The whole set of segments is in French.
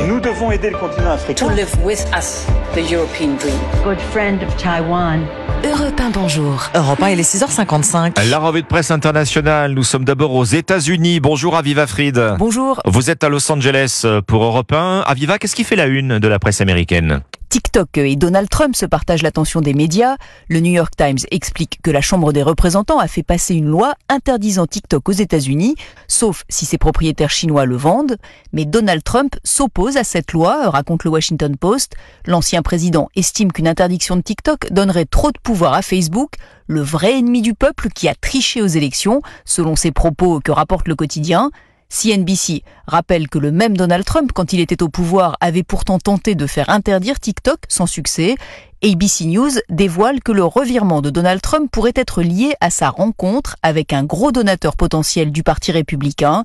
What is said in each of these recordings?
Nous devons aider le continent africain. To live with us, the European dream. Good friend of Taiwan. Europe 1, bonjour. Europe 1, il est 6h55. La revue de presse internationale, nous sommes d'abord aux États-Unis. Bonjour Aviva Fried. Bonjour. Vous êtes à Los Angeles euh, pour Europe 1. Aviva, qu'est-ce qui fait la une de la presse américaine TikTok et Donald Trump se partagent l'attention des médias. Le New York Times explique que la Chambre des représentants a fait passer une loi interdisant TikTok aux États-Unis, sauf si ses propriétaires chinois le vendent. Mais Donald Trump s'oppose à cette loi, raconte le Washington Post. L'ancien président estime qu'une interdiction de TikTok donnerait trop de pouvoir à Facebook, le vrai ennemi du peuple qui a triché aux élections, selon ses propos que rapporte le quotidien. CNBC rappelle que le même Donald Trump, quand il était au pouvoir, avait pourtant tenté de faire interdire TikTok sans succès. ABC News dévoile que le revirement de Donald Trump pourrait être lié à sa rencontre avec un gros donateur potentiel du Parti républicain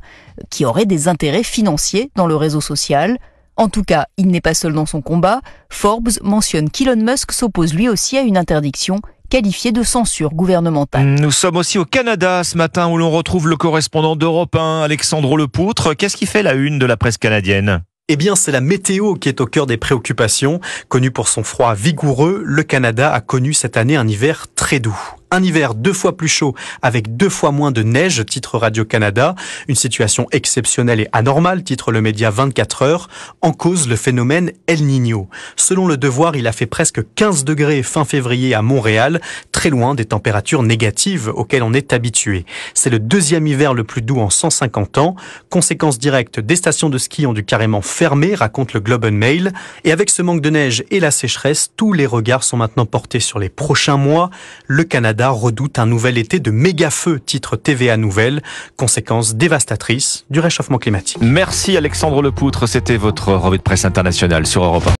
qui aurait des intérêts financiers dans le réseau social. En tout cas, il n'est pas seul dans son combat. Forbes mentionne qu'Elon Musk s'oppose lui aussi à une interdiction qualifié de censure gouvernementale. Nous sommes aussi au Canada ce matin où l'on retrouve le correspondant d'Europe 1, Alexandre Lepoutre. Qu'est-ce qui fait la une de la presse canadienne eh bien, c'est la météo qui est au cœur des préoccupations. Connu pour son froid vigoureux, le Canada a connu cette année un hiver très doux un hiver deux fois plus chaud avec deux fois moins de neige, titre Radio-Canada. Une situation exceptionnelle et anormale, titre le média 24 heures, en cause le phénomène El Niño. Selon le devoir, il a fait presque 15 degrés fin février à Montréal, très loin des températures négatives auxquelles on est habitué. C'est le deuxième hiver le plus doux en 150 ans. Conséquence directe, des stations de ski ont dû carrément fermer, raconte le Globe and Mail. Et avec ce manque de neige et la sécheresse, tous les regards sont maintenant portés sur les prochains mois. Le Canada redoute un nouvel été de méga-feu, titre TVA Nouvelle, conséquence dévastatrice du réchauffement climatique. Merci Alexandre Lepoutre, c'était votre revue de presse internationale sur Europe